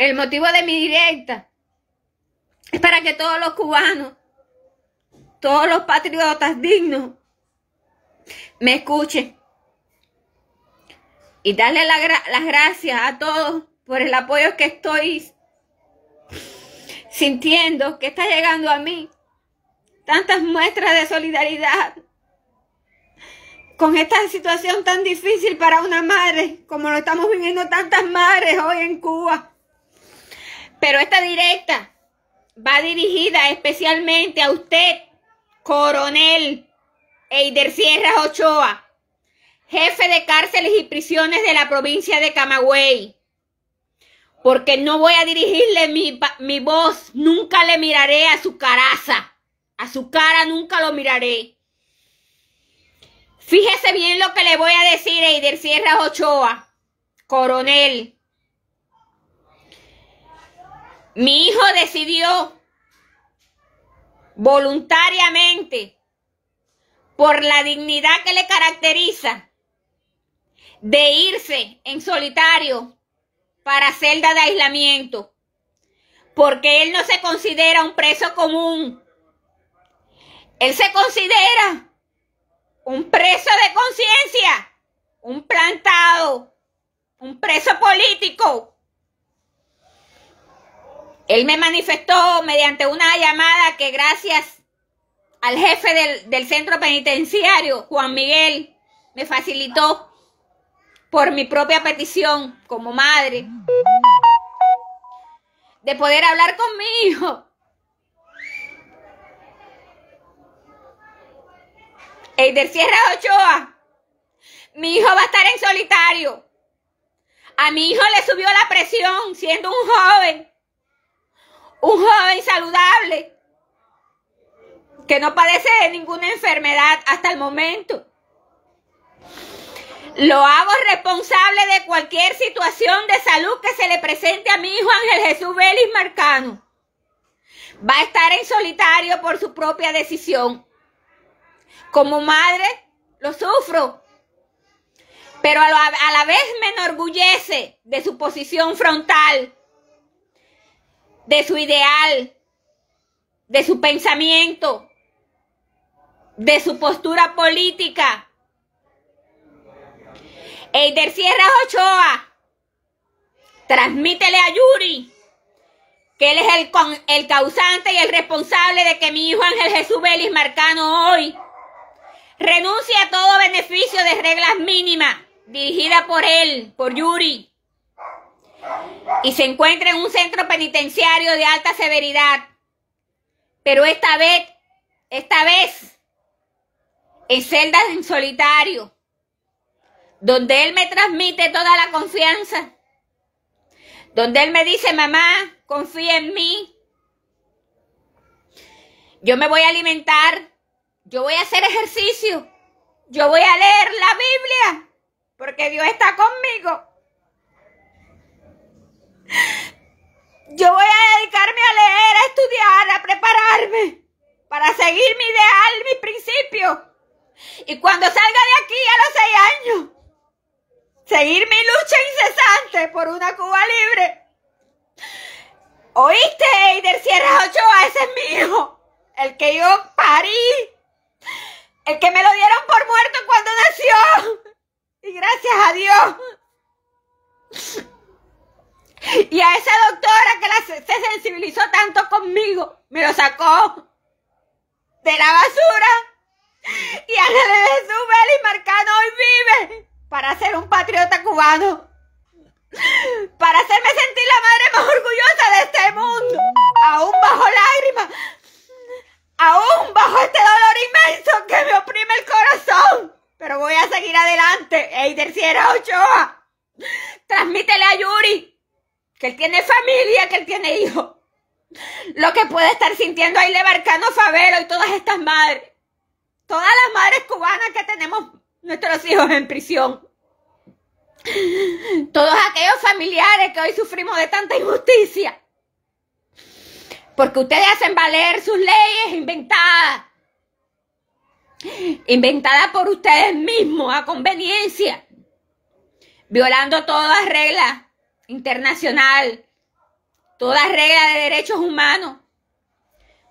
El motivo de mi directa es para que todos los cubanos, todos los patriotas dignos, me escuchen. Y darle las gracias a todos por el apoyo que estoy sintiendo, que está llegando a mí. Tantas muestras de solidaridad con esta situación tan difícil para una madre, como lo estamos viviendo tantas madres hoy en Cuba. Pero esta directa va dirigida especialmente a usted, coronel Eider Sierra Ochoa, jefe de cárceles y prisiones de la provincia de Camagüey. Porque no voy a dirigirle mi, voz, nunca le miraré a su caraza, a su cara nunca lo miraré. Fíjese bien lo que le voy a decir, Eider Sierra Ochoa, coronel. Mi hijo decidió voluntariamente, por la dignidad que le caracteriza, de irse en solitario para celda de aislamiento, porque él no se considera un preso común. Él se considera un preso de conciencia, un plantado, un preso político. Él me manifestó mediante una llamada que gracias al jefe del, centro penitenciario, Juan Miguel, me facilitó por mi propia petición como madre de poder hablar con mi hijo. de Sierra Ochoa, mi hijo va a estar en solitario. A mi hijo le subió la presión siendo un joven un joven saludable que no padece de ninguna enfermedad hasta el momento. Lo hago responsable de cualquier situación de salud que se le presente a mi hijo Ángel Jesús Vélez Marcano. Va a estar en solitario por su propia decisión. Como madre, lo sufro. Pero a la, vez me enorgullece de su posición frontal de su ideal, de su pensamiento, de su postura política. Eider Sierra Ochoa, transmítele a Yuri que él es el, con, el causante y el responsable de que mi hijo Ángel Jesús Belis Marcano hoy renuncie a todo beneficio de reglas mínimas dirigida por él, por Yuri y se encuentra en un centro penitenciario de alta severidad. Pero esta vez, esta vez, en celdas en solitario, donde él me transmite toda la confianza, donde él me dice, mamá, confía en mí, yo me voy a alimentar, yo voy a hacer ejercicio, yo voy a leer la Biblia, porque Dios está conmigo. Yo voy a dedicarme a leer, a estudiar, a prepararme para seguir mi ideal, mi principio. Y cuando salga de aquí a los seis años, seguir mi lucha incesante por una Cuba libre. ¿Oíste, Eider Sierra Ochoa? Ese es mi hijo, el que yo parí, el que me lo dieron por muerto cuando nació. Y gracias a Dios. Y a esa doctora que se, sensibilizó tanto conmigo, me lo sacó de la basura. Y a le su Jesús y marcano hoy vive para ser un patriota cubano. Para hacerme sentir la madre más orgullosa de este mundo. Aún bajo lágrimas. Aún bajo este dolor inmenso que me oprime el corazón. Pero voy a seguir adelante. Eider Sierra Ochoa. Transmítele a Yuri que él tiene familia, que él tiene hijos. Lo que puede estar sintiendo ahí Lebarcano Favela y todas estas madres. Todas las madres cubanas que tenemos nuestros hijos en prisión. Todos aquellos familiares que hoy sufrimos de tanta injusticia. Porque ustedes hacen valer sus leyes inventadas. Inventadas por ustedes mismos a conveniencia. Violando todas las reglas internacional, toda regla de derechos humanos,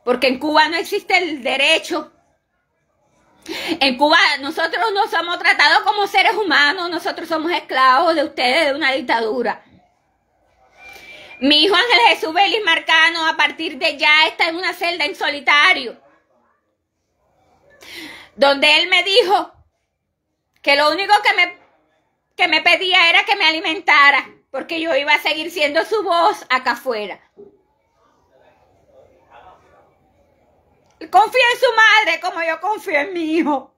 porque en Cuba no existe el derecho. En Cuba nosotros no somos tratados como seres humanos, nosotros somos esclavos de ustedes, de una dictadura. Mi hijo Ángel Jesús Belis Marcano a partir de ya está en una celda en solitario, donde él me dijo que lo único que me, que me pedía era que me alimentara porque yo iba a seguir siendo su voz acá afuera. Confía en su madre como yo confío en mi hijo.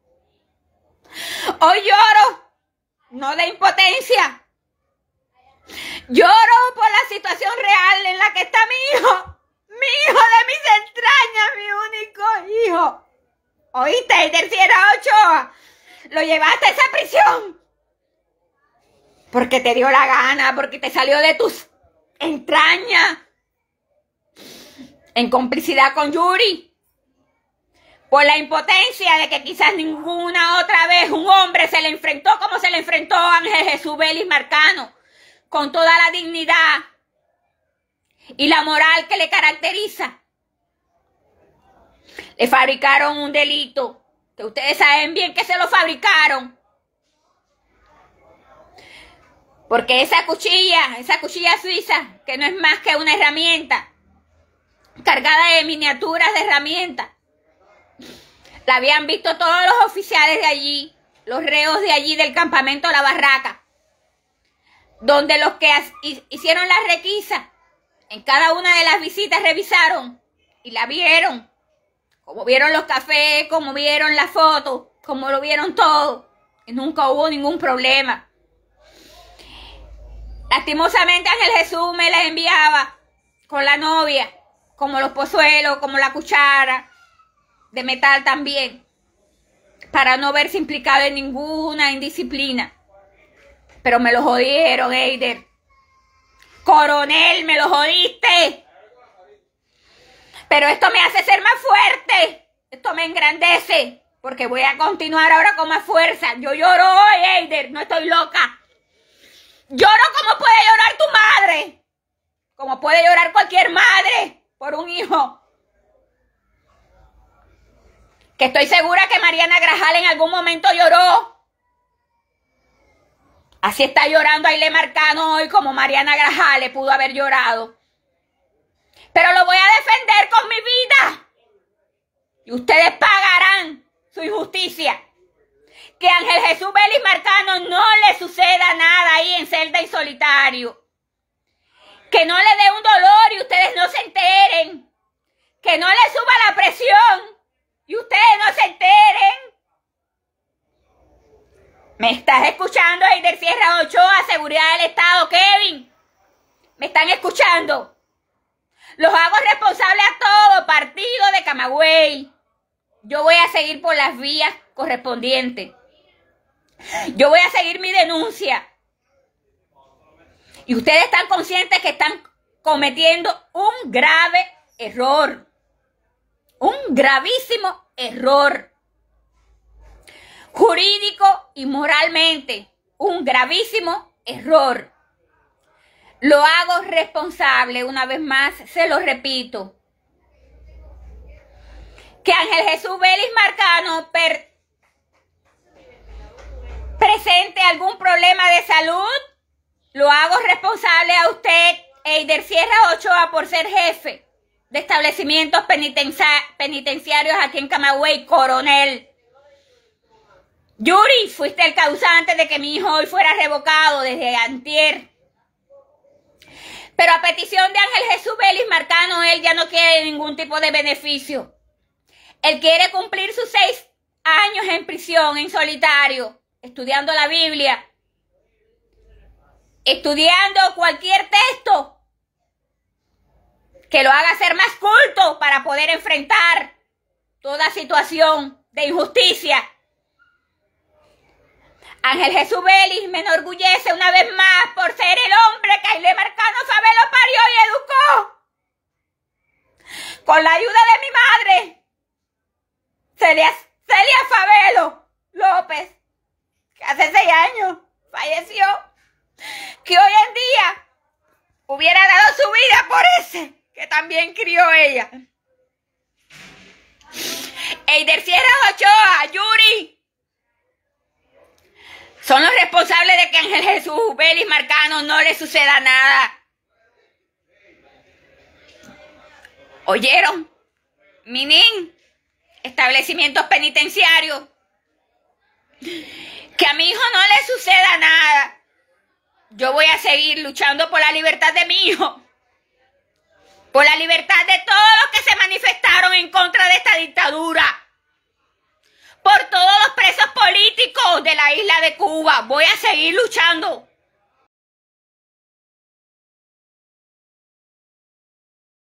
Hoy lloro, no de impotencia. Lloro por la situación real en la que está mi hijo. Mi hijo de mis entrañas, mi único hijo. Oíste, y tercera Ochoa. Lo llevaste a esa prisión porque te dio la gana, porque te salió de tus entrañas, en complicidad con Yuri, por la impotencia de que quizás ninguna otra vez un hombre se le enfrentó como se le enfrentó Ángel Jesús Vélez Marcano, con toda la dignidad y la moral que le caracteriza. Le fabricaron un delito, que ustedes saben bien que se lo fabricaron Porque esa cuchilla, esa cuchilla suiza, que no es más que una herramienta, cargada de miniaturas de herramientas, la habían visto todos los oficiales de allí, los reos de allí del campamento La Barraca, donde los que hicieron la requisa, en cada una de las visitas revisaron y la vieron, como vieron los cafés, como vieron la foto, como lo vieron todo, y nunca hubo ningún problema. Lastimosamente Ángel Jesús me las enviaba con la novia, como los pozuelos, como la cuchara de metal también, para no verse implicado en ninguna indisciplina. Pero me lo jodieron, Eider. Coronel, me lo jodiste. Pero esto me hace ser más fuerte. Esto me engrandece. Porque voy a continuar ahora con más fuerza. Yo lloro hoy, Eider. No estoy loca. Lloro como puede llorar tu madre. Como puede llorar cualquier madre por un hijo. Que estoy segura que Mariana Grajal en algún momento lloró. Así está llorando Aile Marcano hoy como Mariana Grajal le pudo haber llorado. Pero lo voy a defender con mi vida. Y ustedes pagarán su injusticia que Ángel Jesús Belis Marcano no le suceda nada ahí en celda y solitario. Que no le dé un dolor y ustedes no se enteren. Que no le suba la presión y ustedes no se enteren. ¿Me estás escuchando, Eider Sierra Ochoa, Seguridad del Estado, Kevin? ¿Me están escuchando? Los hago responsables a todo partido de Camagüey. Yo voy a seguir por las vías correspondientes. Yo voy a seguir mi denuncia. Y ustedes están conscientes que están cometiendo un grave error. Un gravísimo error. Jurídico y moralmente. Un gravísimo error. Lo hago responsable, una vez más, se lo repito. Que Ángel Jesús Vélez Marcano per presente algún problema de salud, lo hago responsable a usted, Eider Sierra Ochoa, por ser jefe de establecimientos penitenciarios aquí en Camagüey, coronel. Yuri, fuiste el causante de que mi hijo hoy fuera revocado desde antier. Pero a petición de Ángel Jesús Vélez Marcano, él ya no quiere ningún tipo de beneficio. Él quiere cumplir sus seis años en prisión, en solitario estudiando la Biblia, estudiando cualquier texto que lo haga ser más culto para poder enfrentar toda situación de injusticia. Ángel Jesús Vélez me enorgullece una vez más por ser el hombre que Aile Marcano Sabelo parió y educó. Con la ayuda de mi madre, Celia, Celia Fabelo López, hace seis años falleció, que hoy en día hubiera dado su vida por ese que también crió ella. Eider Sierra Ochoa, Yuri, son los responsables de que Ángel Jesús belis Marcano no le suceda nada. ¿Oyeron? Minin, establecimientos penitenciarios que a mi hijo no le suceda nada. Yo voy a seguir luchando por la libertad de mi hijo, por la libertad de todos los que se manifestaron en contra de esta dictadura, por todos los presos políticos de la isla de Cuba. Voy a seguir luchando.